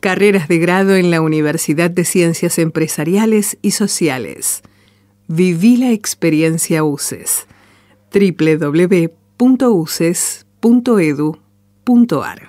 carreras de grado en la Universidad de Ciencias Empresariales y Sociales. Viví la experiencia UCES. www.uces.edu.ar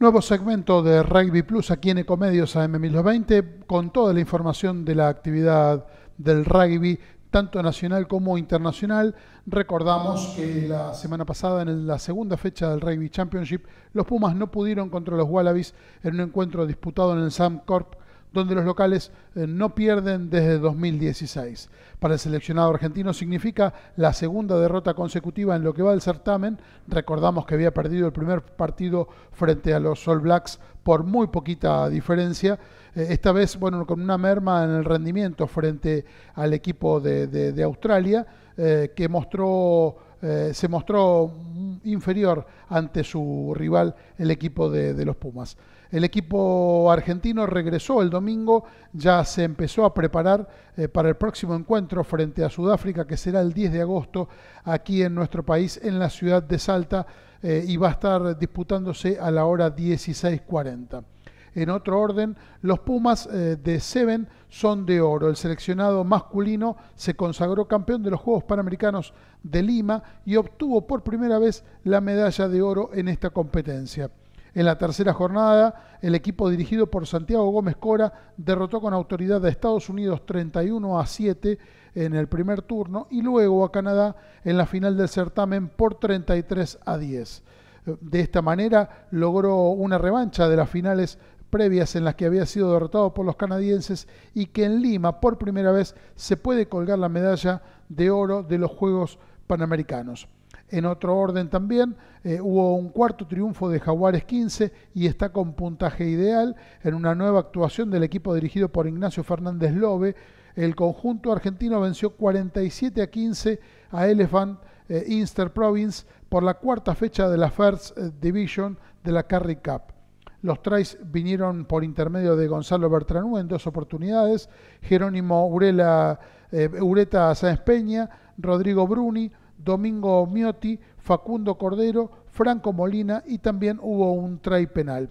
Nuevo segmento de Rugby Plus aquí en Ecomedios AM1020 con toda la información de la actividad del rugby tanto nacional como internacional. Recordamos que la semana pasada, en la segunda fecha del Rugby Championship, los Pumas no pudieron contra los Wallabies en un encuentro disputado en el Sam Corp donde los locales eh, no pierden desde 2016. Para el seleccionado argentino significa la segunda derrota consecutiva en lo que va del certamen. Recordamos que había perdido el primer partido frente a los All Blacks por muy poquita diferencia. Eh, esta vez, bueno, con una merma en el rendimiento frente al equipo de, Australia, eh, que mostró eh, se mostró inferior ante su rival, el equipo de, los Pumas. El equipo argentino regresó el domingo, ya se empezó a preparar eh, para el próximo encuentro frente a Sudáfrica, que será el 10 de agosto aquí en nuestro país, en la ciudad de Salta, eh, y va a estar disputándose a la hora 16.40. En otro orden, los Pumas eh, de Seven son de oro. El seleccionado masculino se consagró campeón de los Juegos Panamericanos de Lima y obtuvo por primera vez la medalla de oro en esta competencia. En la tercera jornada, el equipo dirigido por Santiago Gómez Cora derrotó con autoridad a Estados Unidos 31 a 7 en el primer turno y luego a Canadá en la final del certamen por 33 a 10. De esta manera logró una revancha de las finales previas en las que había sido derrotado por los canadienses y que en Lima por primera vez se puede colgar la medalla de oro de los Juegos Panamericanos. En otro orden también eh, hubo un cuarto triunfo de Jaguares 15 y está con puntaje ideal en una nueva actuación del equipo dirigido por Ignacio Fernández Lobe. El conjunto argentino venció 47 a 15 a Elephant eh, Inster Province por la cuarta fecha de la First eh, Division de la Carry Cup. Los trays vinieron por intermedio de Gonzalo Bertranú en dos oportunidades, Jerónimo Urela, eh, Ureta Sáenz Peña, Rodrigo Bruni, Domingo Miotti, Facundo Cordero, Franco Molina y también hubo un try penal.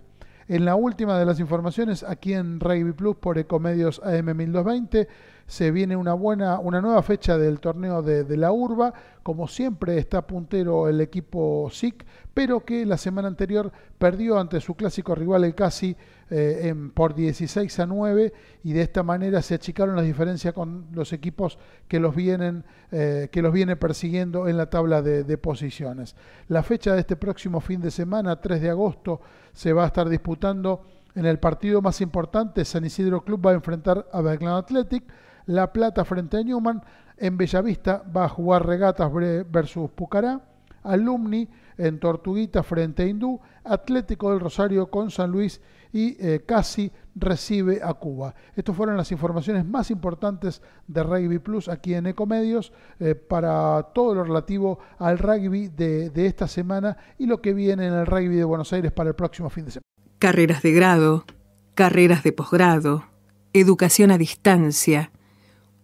En la última de las informaciones aquí en raybi Plus por Ecomedios AM 1220, se viene una, buena, una nueva fecha del torneo de, la Urba, como siempre está puntero el equipo SIC, pero que la semana anterior perdió ante su clásico rival el Casi eh, por 16 a 9 y de esta manera se achicaron las diferencias con los equipos que los vienen, eh, que los viene persiguiendo en la tabla de, posiciones. La fecha de este próximo fin de semana, 3 de agosto, se va a estar disputando en el partido más importante, San Isidro Club va a enfrentar a Belgrano Athletic. La Plata frente a Newman. En Bellavista va a jugar Regatas versus Pucará. Alumni en Tortuguita frente a Hindú. Atlético del Rosario con San Luis y eh, casi recibe a Cuba. Estas fueron las informaciones más importantes de Rugby Plus aquí en Ecomedios eh, para todo lo relativo al rugby de, de esta semana y lo que viene en el rugby de Buenos Aires para el próximo fin de semana. Carreras de grado, carreras de posgrado, educación a distancia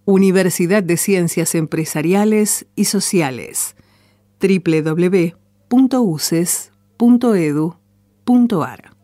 Universidad de Ciencias Empresariales y Sociales, www.uces.edu.ar.